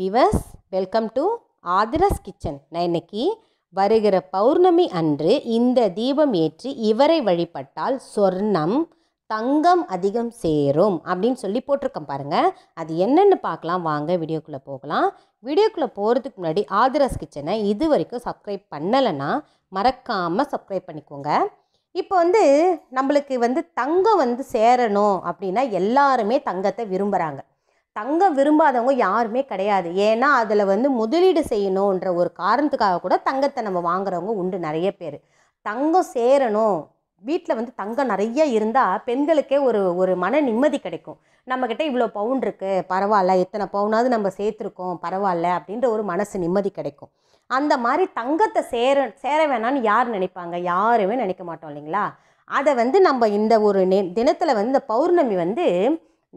விவஸ் welcome to Aadhira's kitchen நான் இன்னைக்கு வருகிற பௌர்ணமி அன்று இந்த தீபம் ஏற்றி இவரை வழிபட்டால் சொர்ணம் தங்கம் அதிகம் சேரும் அப்படின்னு சொல்லி போட்டிருக்கேன் பாருங்கள் அது என்னென்னு பார்க்கலாம் வாங்க வீடியோக்குள்ளே போகலாம் வீடியோக்குள்ளே போகிறதுக்கு முன்னாடி ஆதிரஸ் கிச்சனை இது வரைக்கும் சப்ஸ்கிரைப் பண்ணலைன்னா மறக்காமல் சப்ஸ்கிரைப் பண்ணிக்கோங்க இப்போ வந்து நம்மளுக்கு வந்து தங்கம் வந்து சேரணும் அப்படின்னா எல்லாருமே தங்கத்தை விரும்புகிறாங்க தங்கம் விரும்பாதவங்க யாருமே கிடையாது ஏன்னா அதில் வந்து முதலீடு செய்யணுன்ற ஒரு காரணத்துக்காக கூட தங்கத்தை நம்ம வாங்குறவங்க உண்டு நிறைய பேர் தங்கம் சேரணும் வீட்டில் வந்து தங்கம் நிறைய இருந்தால் பெண்களுக்கே ஒரு ஒரு மன நிம்மதி கிடைக்கும் நம்மக்கிட்ட இவ்வளோ பவுன் இருக்குது பரவாயில்ல எத்தனை பவுனாவது நம்ம சேர்த்துருக்கோம் பரவாயில்ல அப்படின்ற ஒரு மனசு நிம்மதி கிடைக்கும் அந்த மாதிரி தங்கத்தை சேர சேர வேணான்னு யார் நினைப்பாங்க யாருமே நினைக்க மாட்டோம் இல்லைங்களா அதை வந்து நம்ம இந்த ஒரு நெ தினத்தில் வந்து இந்த பௌர்ணமி வந்து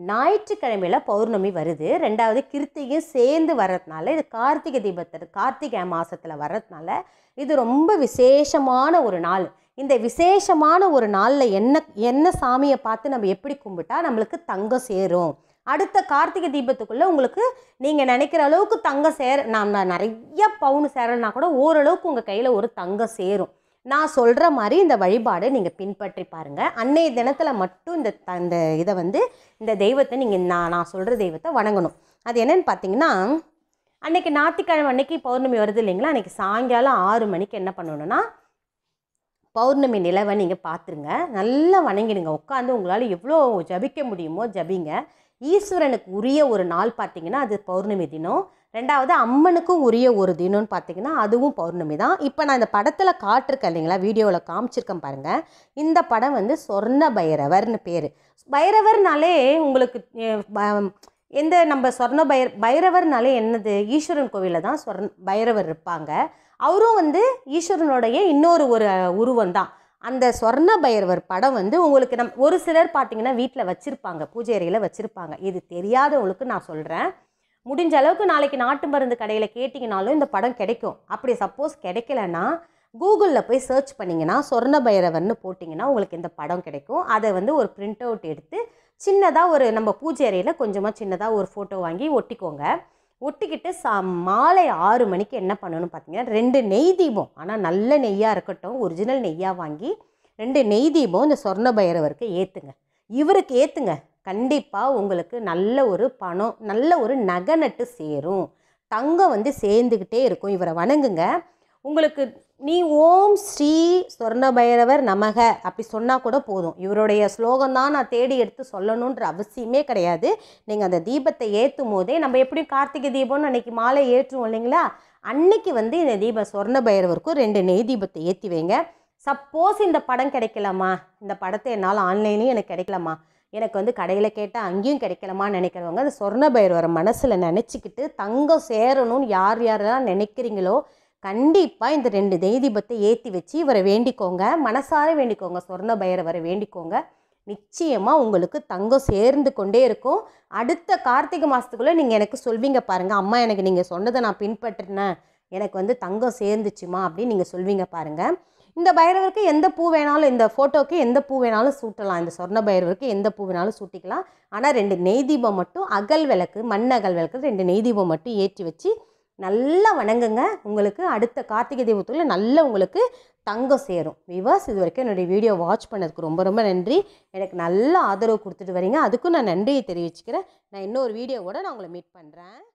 ஞாயிற்றுக்கிழமையில் பௌர்ணமி வருது ரெண்டாவது கிருத்திகையும் சேர்ந்து வர்றதுனால இது கார்த்திகை தீபத்தில் கார்த்திகை மாதத்தில் வர்றதுனால இது ரொம்ப விசேஷமான ஒரு நாள் இந்த விசேஷமான ஒரு நாளில் என்ன என்ன சாமியை பார்த்து நம்ம எப்படி கும்பிட்டா நம்மளுக்கு தங்கம் சேரும் அடுத்த கார்த்திகை தீபத்துக்குள்ளே உங்களுக்கு நீங்கள் நினைக்கிற அளவுக்கு தங்கம் சேர நான் நிறைய பவுன் சேரலைனா கூட ஓரளவுக்கு உங்கள் கையில் ஒரு தங்கம் சேரும் நான் சொல்கிற மாதிரி இந்த வழிபாடு நீங்கள் பின்பற்றி பாருங்கள் அன்னைய தினத்தில் மட்டும் இந்த த இந்த இதை வந்து இந்த தெய்வத்தை நீங்கள் நான் நான் சொல்கிற தெய்வத்தை வணங்கணும் அது என்னென்னு பார்த்தீங்கன்னா அன்றைக்கி ஞாயிற்றுக்கிழமை அன்றைக்கி பௌர்ணமி வருது இல்லைங்களா அன்றைக்கி சாயங்காலம் ஆறு மணிக்கு என்ன பண்ணணுன்னா பௌர்ணமி நிலவை நீங்கள் பார்த்துருங்க நல்லா வணங்கிடுங்க உட்காந்து உங்களால் எவ்வளோ ஜபிக்க முடியுமோ ஜபிங்க ஈஸ்வரனுக்கு உரிய ஒரு நாள் பார்த்திங்கன்னா அது பௌர்ணமி தினம் ரெண்டாவது அம்மனுக்கும் உரிய ஒரு தினம்னு பார்த்திங்கன்னா அதுவும் பௌர்ணமி தான் இப்போ நான் இந்த படத்தில் காட்டிருக்கேன் இல்லைங்களா வீடியோவில் காமிச்சிருக்கேன் பாருங்கள் இந்த படம் வந்து சொர்ண பைரவர்னு பேர் பைரவர்னாலே உங்களுக்கு எந்த நம்ம சொர்ண பைர பைரவர்னாலே என்னது ஈஸ்வரன் கோவிலில் தான் சொர்ண பைரவர் இருப்பாங்க அவரும் வந்து ஈஸ்வரனுடைய இன்னொரு ஒரு உருவம் தான் அந்த சொர்ண பைரவர் படம் வந்து உங்களுக்கு நம் ஒரு சிலர் பார்த்தீங்கன்னா வீட்டில் வச்சுருப்பாங்க பூஜை அறையில் வச்சுருப்பாங்க இது தெரியாதவங்களுக்கு நான் சொல்கிறேன் முடிஞ்ச அளவுக்கு நாளைக்கு நாட்டு மருந்து கடையில் கேட்டிங்கனாலும் இந்த படம் கிடைக்கும் அப்படி சப்போஸ் கிடைக்கலன்னா கூகுளில் போய் சர்ச் பண்ணிங்கன்னா சொர்ண பைரவர்னு போட்டிங்கன்னா உங்களுக்கு இந்த படம் கிடைக்கும் அதை வந்து ஒரு பிரிண்ட் அவுட் எடுத்து சின்னதாக ஒரு நம்ம பூஜை அறையில் கொஞ்சமாக சின்னதாக ஒரு ஃபோட்டோ வாங்கி ஒட்டிக்கோங்க ஒட்டிக்கிட்டு சா மாலை ஆறு மணிக்கு என்ன பண்ணணும் பார்த்தீங்கன்னா ரெண்டு நெய் தீபம் ஆனால் நல்ல நெய்யாக இருக்கட்டும் ஒரிஜினல் நெய்யாக வாங்கி ரெண்டு நெய் தீபம் இந்த சொர்ண பைரவருக்கு ஏற்றுங்க இவருக்கு ஏற்றுங்க கண்டிப்பாக உங்களுக்கு நல்ல ஒரு பணம் நல்ல ஒரு நகை நட்டு சேரும் தங்கம் வந்து சேர்ந்துக்கிட்டே இருக்கும் இவரை வணங்குங்க உங்களுக்கு நீ ஓம் ஸ்ரீ சொர்ண பைரவர் நமக அப்படி சொன்னால் கூட போதும் இவருடைய ஸ்லோகம் தான் நான் தேடி எடுத்து சொல்லணுன்ற அவசியமே கிடையாது நீங்கள் அந்த தீபத்தை ஏற்றும் போதே நம்ம எப்படியும் கார்த்திகை தீபம்னு அன்றைக்கி மாலை ஏற்றுவோம் இல்லைங்களா அன்னைக்கு வந்து இந்த தீப சொர்ண பைரவருக்கும் ரெண்டு நெய் தீபத்தை ஏற்றி வைங்க சப்போஸ் இந்த படம் கிடைக்கலாமா இந்த படத்தை என்னால் ஆன்லைன்லேயும் எனக்கு கிடைக்கலாமா எனக்கு வந்து கடையில் கேட்டால் அங்கேயும் கிடைக்கலமான்னு நினைக்கிறவங்க அந்த சொர்ண பைரவரை மனசில் நினச்சிக்கிட்டு தங்கம் சேரணும்னு யார் யாரெல்லாம் நினைக்கிறீங்களோ கண்டிப்பாக இந்த ரெண்டு தெய்தீபத்தை ஏற்றி வச்சு இவரை வேண்டிக்கோங்க மனசார வேண்டிக்கோங்க சொர்ண பைரவரை வேண்டிக்கோங்க நிச்சயமாக உங்களுக்கு தங்கம் சேர்ந்து கொண்டே இருக்கும் அடுத்த கார்த்திகை மாதத்துக்குள்ளே நீங்கள் எனக்கு சொல்வீங்க பாருங்கள் அம்மா எனக்கு நீங்கள் சொன்னதை நான் பின்பற்றினேன் எனக்கு வந்து தங்கம் சேர்ந்துச்சுமா அப்படின்னு நீங்கள் சொல்வீங்க பாருங்கள் இந்த பைரவருக்கு எந்த பூ வேணாலும் இந்த ஃபோட்டோக்கு எந்த பூ வேணாலும் சூட்டலாம் இந்த சொர்ண பைரவருக்கு எந்த பூ வேணாலும் சூட்டிக்கலாம் ஆனால் ரெண்டு நெய் தீபம் மட்டும் அகல் விளக்கு மண் அகல் விளக்கு ரெண்டு நெய் தீபம் மட்டும் ஏற்றி வச்சு நல்லா வணங்குங்க உங்களுக்கு அடுத்த கார்த்திகை தீபத்தில் நல்ல உங்களுக்கு தங்கம் சேரும் விவாஸ் இது வரைக்கும் என்னுடைய வீடியோ வாட்ச் பண்ணதுக்கு ரொம்ப ரொம்ப நன்றி எனக்கு நல்ல ஆதரவு கொடுத்துட்டு வரீங்க அதுக்கும் நான் நன்றியை தெரிவிச்சுக்கிறேன் நான் இன்னொரு வீடியோவோட நான் உங்களை மீட் பண்ணுறேன்